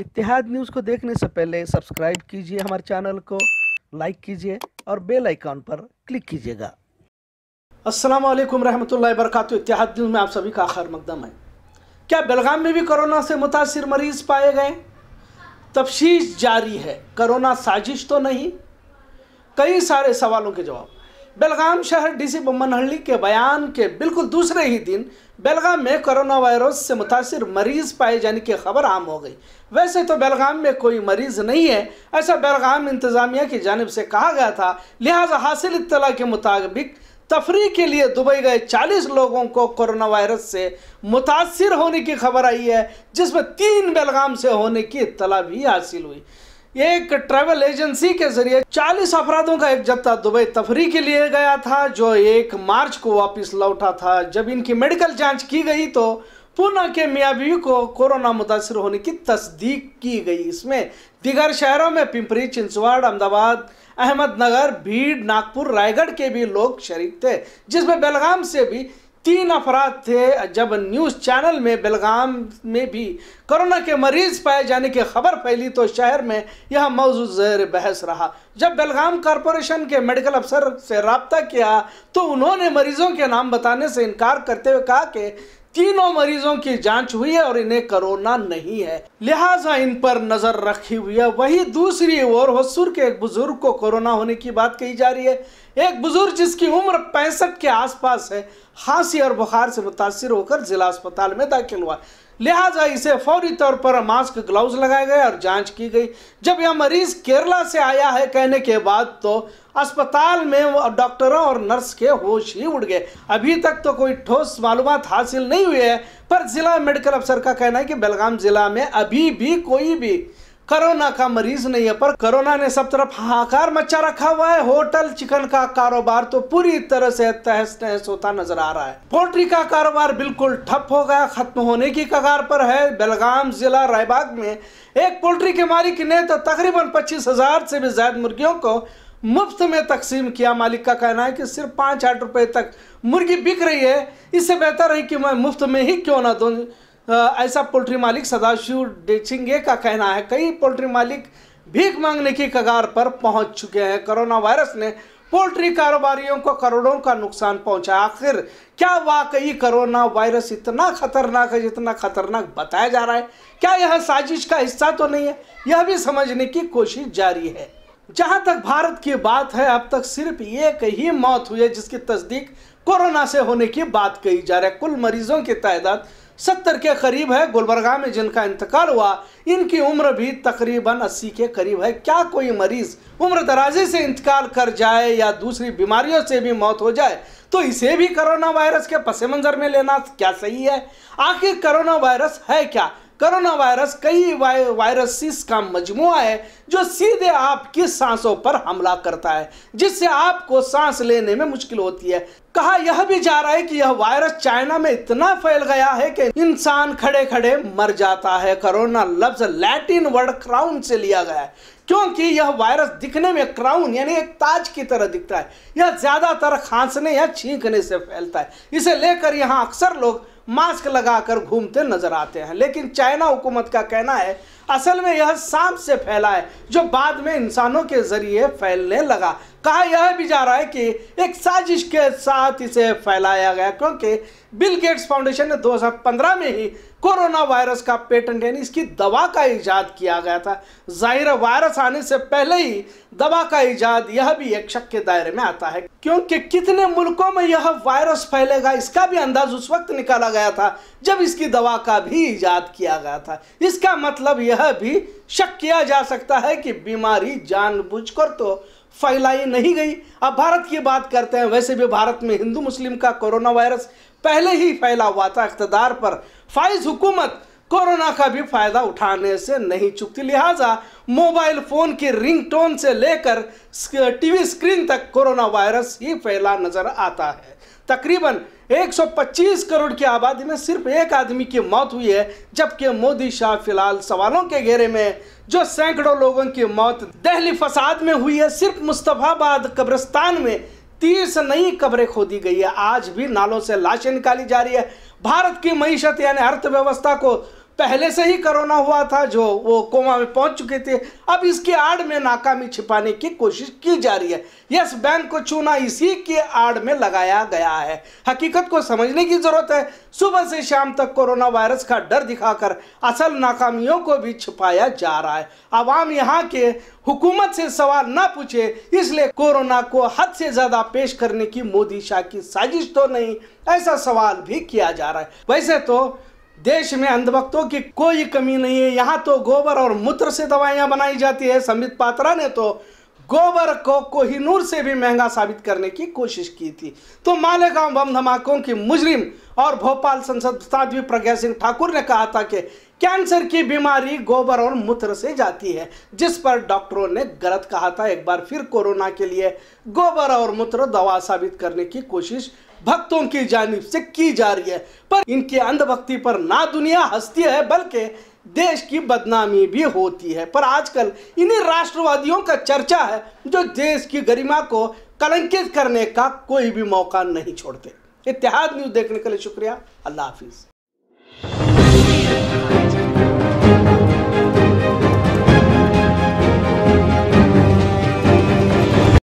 इतिहाद news को देखने से पहले सब्सक्राइब कीजिए हमारे चैनल को लाइक कीजिए और बेल आइकॉन पर क्लिक कीजिएगा अस्सलाम वालेकुम रहमतुल्लाहि वरकत इतिहाद न्यूज़ में आप सभी का खैर मकदम है क्या बेलगाम में भी कोरोना से मुतासर मरीज पाए गए तफशीश जारी है कोरोना साजिश तो नहीं कई सारे सवालों के जवाब बेलगाम शहर डीसी बम्बनहल्ली के बयान के बिल्कुल दूसरे ही दिन बेलगाम में कोरोना वायरस से मुतासर मरीज पाए जाने की खबर आम हो गई वैसे तो बेलगाम में कोई मरीज नहीं है ऐसा बेलगाम इंतजामिया की जानब से कहा गया था लिहाजा हासिल इतला के मुताबिक तफरी के लिए दुबई गए 40 लोगों को कोरोना वायरस से मुतासर होने की खबर आई है जिसमें तीन बेलगाम से होने की इतला भी हासिल हुई एक ट्रैवल एजेंसी के जरिए 40 अपराधों का एक जत्था दुबई तफरी के लिए गया था जो एक मार्च को वापस लौटा था जब इनकी मेडिकल जांच की गई तो पूना के मियाबी बीवी को कोरोना मुतासर होने की तस्दीक की गई इसमें दीगर शहरों में पिंपरी चिंसवाड़ अहमदाबाद अहमदनगर भीड़ नागपुर रायगढ़ के भी लोग शरीक थे जिसमें बेलगाम से भी तीन अफराद थे जब न्यूज़ चैनल में बेलगाम में भी कोरोना के मरीज पाए जाने की खबर फैली तो शहर में यह मौजूद ज़ैर बहस रहा जब बेलगाम कॉरपोरेशन के मेडिकल अफसर से रबता किया तो उन्होंने मरीजों के नाम बताने से इनकार करते हुए कहा कि तीनों मरीजों की जांच हुई है और इन्हें कोरोना नहीं है लिहाजा इन पर नजर रखी हुई है वही दूसरी ओर हसूर के एक बुजुर्ग को कोरोना होने की बात कही जा रही है एक बुजुर्ग जिसकी उम्र पैंसठ के आसपास है खांसी और बुखार से मुतासर होकर जिला अस्पताल में दाखिल हुआ लिहाजा इसे फौरी तौर पर मास्क ग्लव्स लगाए गए और जांच की गई जब यह मरीज केरला से आया है कहने के बाद तो अस्पताल में डॉक्टरों और नर्स के होश ही उड़ गए अभी तक तो कोई ठोस मालूम हासिल नहीं हुई है पर जिला मेडिकल अफसर का कहना है कि बेलगाम जिला में अभी भी कोई भी कोरोना का मरीज नहीं है पर कोरोना ने सब तरफ हाहाकार मचा रखा हुआ है होटल चिकन का कारोबार तो पूरी तरह से तहस नहस होता नजर आ रहा है पोल्ट्री का कारोबार बिल्कुल ठप हो गया खत्म होने की कगार पर है बेलगाम जिला रायबाग में एक पोल्ट्री के मालिक ने तो तकरीबन पच्चीस हजार से भी ज्यादा मुर्गियों को मुफ्त में तकसीम किया मालिक का कहना है कि सिर्फ पाँच आठ रुपये तक मुर्गी बिक रही है इससे बेहतर है कि मैं मुफ्त में ही क्यों ना दूँ ऐसा पोल्ट्री मालिक सदाशिव डेचिंगे का कहना है कई पोल्ट्री मालिक भीख मांगने की कगार पर पहुंच चुके हैं कोरोना वायरस ने पोल्ट्री कारोबारियों को करोड़ों का नुकसान पहुंचा आखिर क्या वाकई कोरोना वायरस इतना खतरनाक है जितना खतरनाक बताया जा रहा है क्या यह साजिश का हिस्सा तो नहीं है यह भी समझने की कोशिश जारी है जहां तक भारत की बात है अब तक सिर्फ एक ही मौत हुई है जिसकी तस्दीक कोरोना से होने की बात कही जा रही है कुल मरीजों की तादाद सत्तर के करीब है गुलबरगा में जिनका इंतकाल हुआ इनकी उम्र भी तकरीबन अस्सी के करीब है क्या कोई मरीज उम्र दराजे से इंतकाल कर जाए या दूसरी बीमारियों से भी मौत हो जाए तो इसे भी कोरोना वायरस के पसे मंज़र में लेना क्या सही है आखिर कोरोना वायरस है क्या करोना वायरस कई वाय, वायरसिस का मजमुआ है जो सीधे आपकी सांसों पर हमला करता है जिससे आपको सांस लेने में मुश्किल होती है कहा यह भी जा रहा है कि यह वायरस चाइना में इतना फैल गया है कि इंसान खड़े खड़े मर जाता है कोरोना लफ्ज लैटिन वर्ड क्राउन से लिया गया है क्योंकि यह वायरस दिखने में क्राउन यानी एक ताज की तरह दिखता है यह ज्यादातर खांसने या छींकने से फैलता है इसे लेकर यहाँ अक्सर लोग मास्क लगाकर घूमते नजर आते हैं लेकिन चाइना हुकूमत का कहना है असल में यह सांप से फैला है जो बाद में इंसानों के जरिए फैलने लगा कहा यह भी जा रहा है कि एक साजिश के साथ इसे फैलाया गया क्योंकि बिल गेट्स फाउंडेशन ने 2015 में ही कोरोना वायरस का पेटेंट यानी इसकी दवा का इजाद किया गया था जाहिर वायरस आने से पहले ही दवा का इजाद यह भी एक शक के दायरे में आता है क्योंकि कितने मुल्कों में यह वायरस फैलेगा इसका भी अंदाज उस वक्त निकाला गया था जब इसकी दवा का भी इजाद किया गया था इसका मतलब यह यह भी शक किया जा सकता है कि बीमारी जानबूझकर तो फैलाई नहीं गई अब भारत की बात करते हैं वैसे भी भारत में हिंदू मुस्लिम का कोरोना वायरस पहले ही फैला हुआ था इकतदार पर फाइज हुकूमत कोरोना का भी फायदा उठाने से नहीं चुकती लिहाजा मोबाइल फोन की रिंगटोन से लेकर टीवी स्क्रीन तक कोरोना वायरस ही फैला नजर आता है तकरीबन 125 करोड़ की आबादी में सिर्फ एक आदमी की मौत हुई है जबकि मोदी शाह फिलहाल सवालों के घेरे में है जो सैकड़ों लोगों की मौत दहली फसाद में हुई है सिर्फ मुस्तफाबाद कब्रिस्तान में तीस नई कब्रें खोदी गई है आज भी नालों से लाशें निकाली जा रही है भारत की मीशत यानी अर्थव्यवस्था को पहले से ही कोरोना हुआ था जो वो कोमा में पहुंच चुके थे अब इसके आड़ में नाकामी छिपाने की कोशिश की जा रही है यस बैंक को चूना इसी के आड़ में लगाया गया है हकीकत को समझने की ज़रूरत है सुबह से शाम तक कोरोना वायरस का डर दिखाकर असल नाकामियों को भी छिपाया जा रहा है आवाम यहाँ के हुकूमत से सवाल ना पूछे इसलिए कोरोना को हद से ज़्यादा पेश करने की मोदी शाह की साजिश तो नहीं ऐसा सवाल भी किया जा रहा है वैसे तो देश में अंधभक्तों की कोई कमी नहीं है यहाँ तो गोबर और मूत्र से दवाइयाँ बनाई जाती है संबित पात्रा ने तो गोबर को कोहिनूर से भी महंगा साबित करने की कोशिश की थी तो मालेगांव बम धमाकों की मुजरिम और भोपाल संसद साध्वी प्रज्ञा सिंह ठाकुर ने कहा था कि कैंसर की बीमारी गोबर और मूत्र से जाती है जिस पर डॉक्टरों ने गलत कहा था एक बार फिर कोरोना के लिए गोबर और मूत्र दवा साबित करने की कोशिश भक्तों की जानब से की जा रही है पर इनकी अंधभक्ति पर ना दुनिया हंसती है बल्कि देश की बदनामी भी होती है पर आजकल इन्हीं राष्ट्रवादियों का चर्चा है जो देश की गरिमा को कलंकित करने का कोई भी मौका नहीं छोड़ते इतिहाद न्यूज़ देखने के लिए शुक्रिया अल्लाह हाफिज़